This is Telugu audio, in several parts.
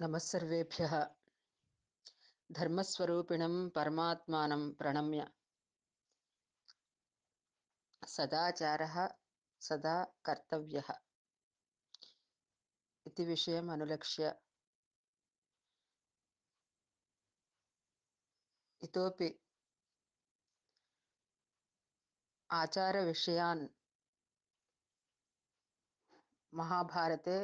नमस्सर्वेभ्यः धर्मस्वरूपिणं परमात्मानं प्रणम्य सदाचारः सदा कर्तव्यः इति विषयम् अनुलक्ष्य इतोपि आचारविषयान् महाभारते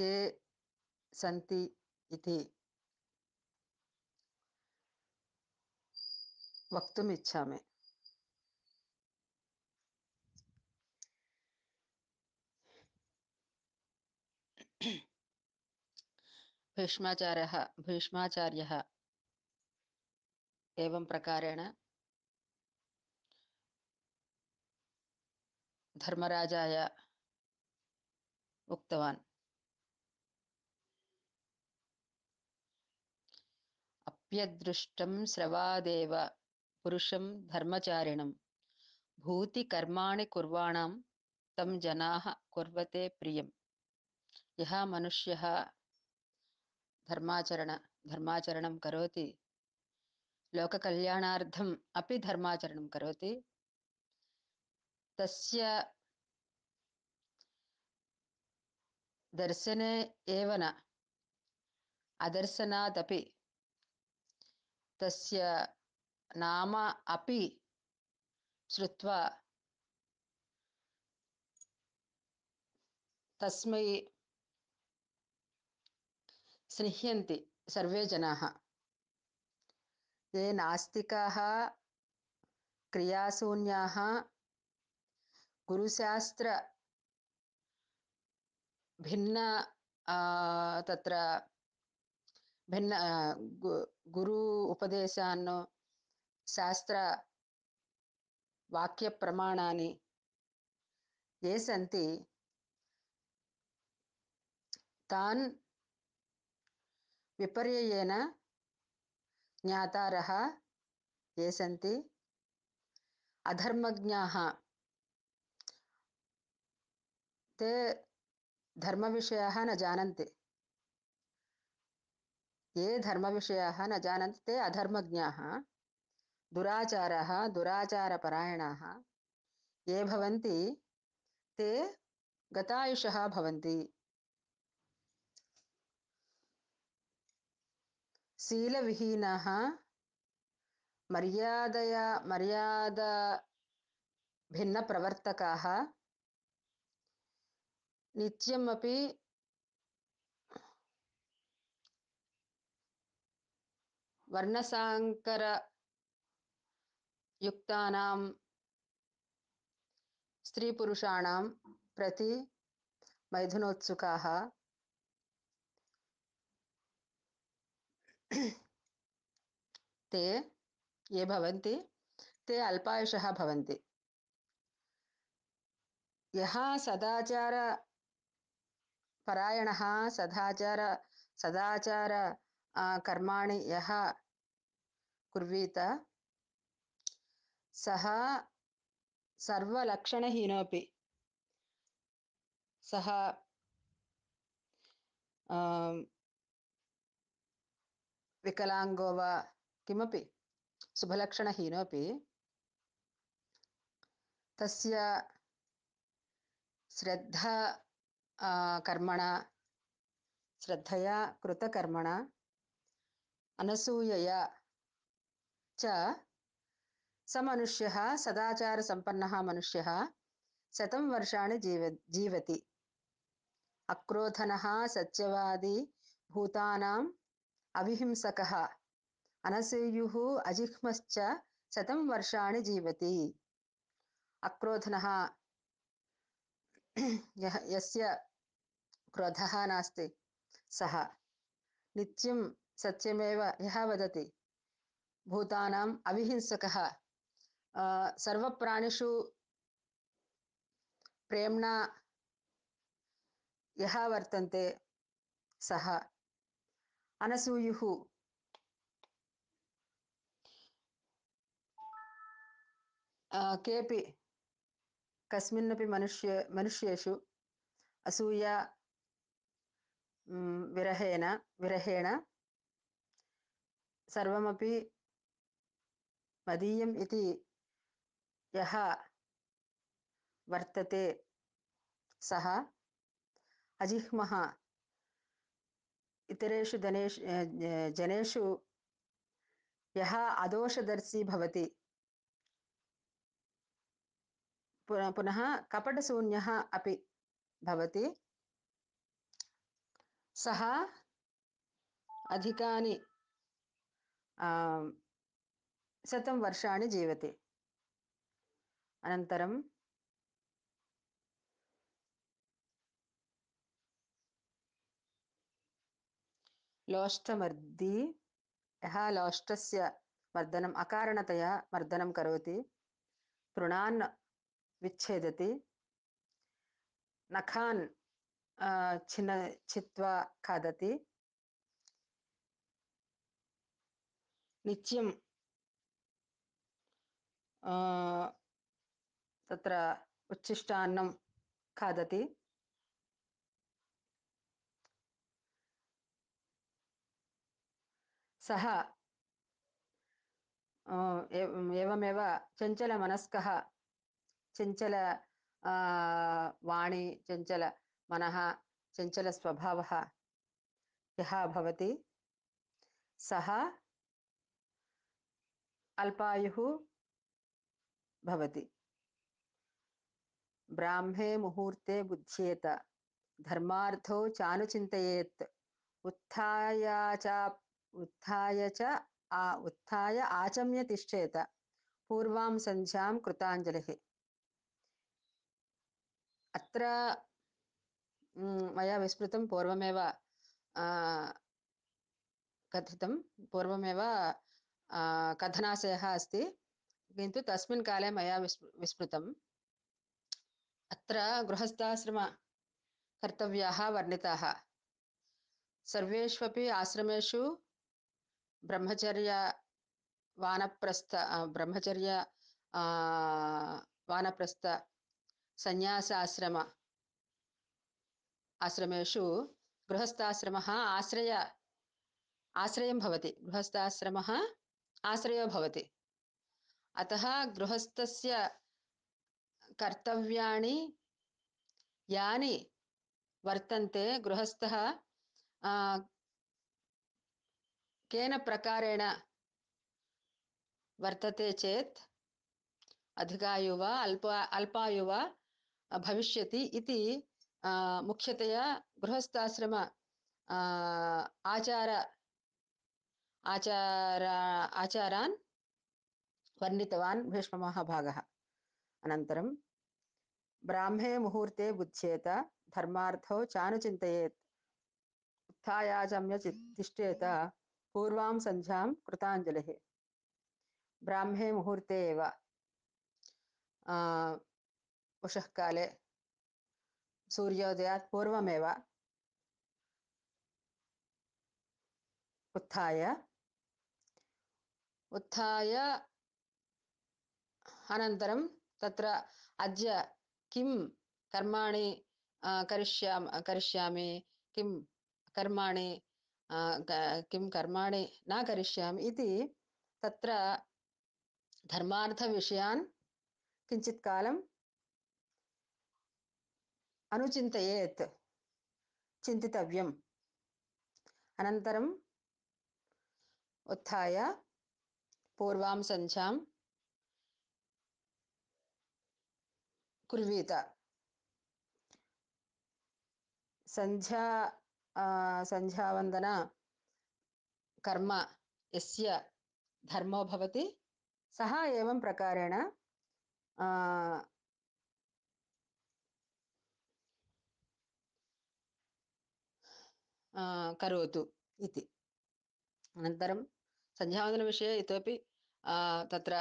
के सन्ति इति वक्तुम् इच्छामि भीष्माचार्यः भीष्माचार्यः एवं प्रकारेण धर्मराजाय उक्तवान् అప్యదృష్టం శ్రవాదేవ పురుషం ధర్మచారిణం భూతి కర్మాణి కుర్వాణం తం జనా కుర్వతే ప్రియం యహ మనుష్య ధర్మాచరణ ధర్మాచరణం కరోతి లోకకల్యాణార్థం అపి ధర్మాచరణం కరోతి తస్య దర్శనే ఏవన అదర్శనాదపి తస్య నామ అపి శృత్వా తస్మై స్నిహ్యంతి సర్వే జనా ఏ నాస్తికా క్రియాశూన్యా గురుశాస్త్ర భిన్న తత్ర భిన్న గురు ఉపదేశాన్ని శాస్త్ర వాక్య ప్రమాణాన్ని ఏ సంతి తాన్ విపర్యయేన జ్ఞాతారహ ఏ సంతి అధర్మజ్ఞా తే ధర్మ విషయా న జానంతి ये धर्म धर्मविषयाः न जानन्ति ते अधर्मज्ञाः दुराचाराः दुराचारपरायणाः ये भवन्ति ते गतायुषः भवन्ति शीलविहीनाः मर्यादया मर्यादाभिन्नप्रवर्तकाः नित्यमपि वर्णसाङ्करयुक्तानां स्त्रीपुरुषाणां प्रति मैथुनोत्सुकाः ते ये भवन्ति ते अल्पायुषः भवन्ति यः सदाचार परायणः सदाचार सदाचार कर्माणि यः कुर्वीत सः सर्वलक्षणहीनोऽपि सः अं, विकलाङ्गो वा किमपि शुभलक्षणहीनोऽपि तस्य श्रद्धा कर्मणा श्रद्धया कृतकर्मणा अनसूयया చ సమనుష్య సదాచార సంపన్న మనుష్య శతం వర్షాన్ని జీవ జీవతి అక్రోధన సత్యవాది భూతానాం అవిహింసక అనసూయు అజిహ్మశ్చ శతం వర్షాన్ని జీవతి అక్రోధన యస్య క్రోధ నాస్తి సహ నిత్యం సత్యమేవ యహ వదతి భూతానాం అవిహింసక సర్వప్రాణిషు ప్రేమ్ణా యహ వర్తంతే సహ అనసూయు కేపి కస్మిన్నపి మనుష్య మనుష్యేషు అసూయ విరహేణ విరహేణ సర్వమీ मदीयम् इति यः वर्तते सः अजिह्मः इतरेषु जनेषु यः अदोषदर्शी भवति पुनः कपटशून्यः अपि भवति सः अधिकानि శతం వర్షాణి జీవతి అనంతరం లోష్టమర్ది యహ లోష్టస్ మర్దనం అకారణతయా మర్దనం కరోతి తృణాన్ విచ్ఛేదతి నఖాన్ చిన్న చిత్వా ఖాదతి నిత్యం तत्र उच्छिष्टान्नं खादति सः एवमेव चञ्चलमनस्कः चञ्चल वाणी चञ्चलमनः चञ्चलस्वभावः यः भवति सः अल्पायुः भवति ब्राह्मे मुहूर्ते बुध्येत धर्मार्थो चानुचिन्तयेत् उत्थाय च उत्थाय च आ उत्थाय आचम्य तिष्ठेत पूर्वां सन्ध्यां कृताञ्जलिः अत्र मया विस्मृतं पूर्वमेव कथितं पूर्वमेव कथनाशयः अस्ति किन्तु तस्मिन् काले मया विस्मृ विस्मृतम् अत्र गृहस्थाश्रमकर्तव्याः वर्णिताः सर्वेष्वपि आश्रमेषु ब्रह्मचर्य वानप्रस्थ ब्रह्मचर्य वानप्रस्थ सन्यासाश्रम आश्रमेषु गृहस्थाश्रमः आश्रय आश्रयं भवति గృహస్థాశ్రమ आश्रयो भवति अतः गृहस्थस्य कर्तव्याणि यानि वर्तन्ते गृहस्थः केन प्रकारेण वर्तते चेत् अधिकायु वा अल्प अल्पायु वा भविष्यति इति मुख्यतया गृहस्थाश्रम आचार आचार आचारान् वर्णितवान् भीष्ममहाभागः अनन्तरं ब्राह्मे मुहूर्ते बुध्येत धर्मार्थौ चानुचिन्तयेत् उत्थायाचम्य तिष्ठेत पूर्वां सन्ध्यां कृताञ्जलिः ब्राह्मे मुहूर्ते एव उषःकाले काले सूर्योदयात् पूर्वमेव उत्थाय उत्थाय అనంతరం తత్ర అద్య కిం కర్మాణి కరిష్యామి కరిష్యామి కిం కర్మాణి కిం కర్మాణి నా కరిష్యామి ఇది తత్ర ధర్మార్థవిషయాన్ కించిత్ కాలం అనుచింతయేత్ చింతితవ్యం అనంతరం उत्थाय पूर्वां सञ्चां కుర్వీత సంధ్యా సంధ్యావందన కర్మ ఎస్య ధర్మో భవతి సహా ఏం ప్రకారేణ కరోతు ఇది అనంతరం సంధ్యావందన విషయ ఇతోపి తత్ర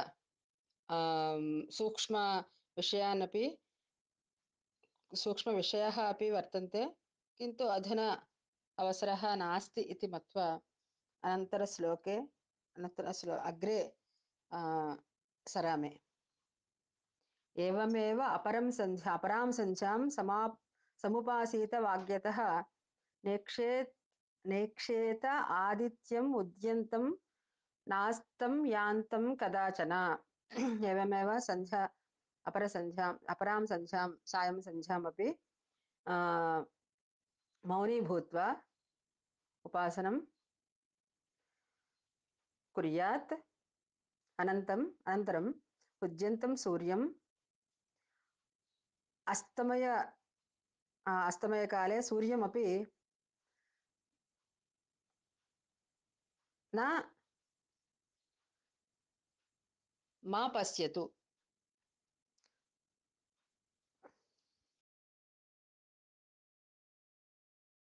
సూక్ష్మ विषयान् अपि सूक्ष्मविषयाः अपि वर्तन्ते किन्तु अधुना अवसरः नास्ति इति मत्वा अनन्तरश्लोके अनन्तरश्लो अग्रे सरामे एवमेव अपरं सन्ध्या अपरां सन्ध्यां समाप् समुपासीतवाग्यतः नेक्षे नेक्षेत आदित्यम् उद्यन्तं नास्तं यान्तं कदाचन एवमेव सन्ध्या अपरसन्ध्याम् अपरां सन्ध्यां सायं सन्ध्यामपि మౌని భూత్వా ఉపాసనం కుర్యాత్ అనంతం అనంతరం ఉద్యంతం సూర్యం అస్తమయ అస్తమయకాలే సూర్యమపి నా మా పశ్యతు